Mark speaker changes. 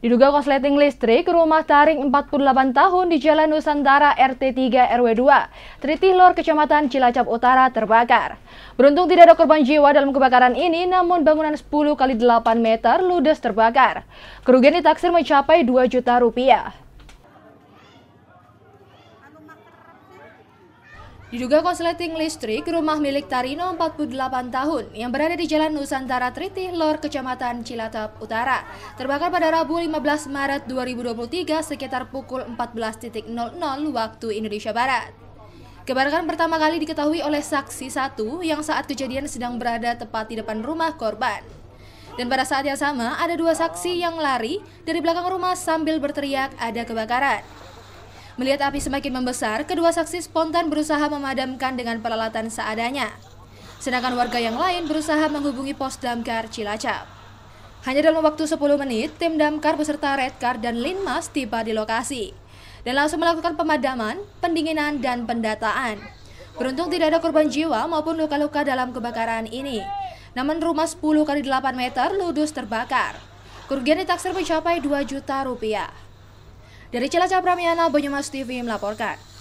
Speaker 1: Diduga korsleting listrik rumah Taring 48 tahun di Jalan Nusantara RT 3 RW 2, Lor, Kecamatan Cilacap Utara terbakar. Beruntung tidak ada korban jiwa dalam kebakaran ini, namun bangunan 10 kali 8 meter ludes terbakar. Kerugian ditaksir mencapai 2 juta rupiah. Diduga korsleting listrik rumah milik Tarino 48 tahun yang berada di Jalan Nusantara Tritih Lor, Kecamatan Cilatap Utara terbakar pada Rabu 15 Maret 2023 sekitar pukul 14.00 waktu Indonesia Barat. Kebakaran pertama kali diketahui oleh saksi satu yang saat kejadian sedang berada tepat di depan rumah korban. Dan pada saat yang sama ada dua saksi yang lari dari belakang rumah sambil berteriak ada kebakaran. Melihat api semakin membesar, kedua saksi spontan berusaha memadamkan dengan peralatan seadanya. Sedangkan warga yang lain berusaha menghubungi pos damkar Cilacap. Hanya dalam waktu 10 menit, tim damkar beserta red car dan Linmas tiba di lokasi dan langsung melakukan pemadaman, pendinginan, dan pendataan. Beruntung tidak ada korban jiwa maupun luka-luka dalam kebakaran ini. Namun rumah 10 kali 8 meter ludes terbakar. Kerugian ditaksir mencapai 2 juta rupiah. Dari Cilacap Ramiana, Banyumas TV melaporkan.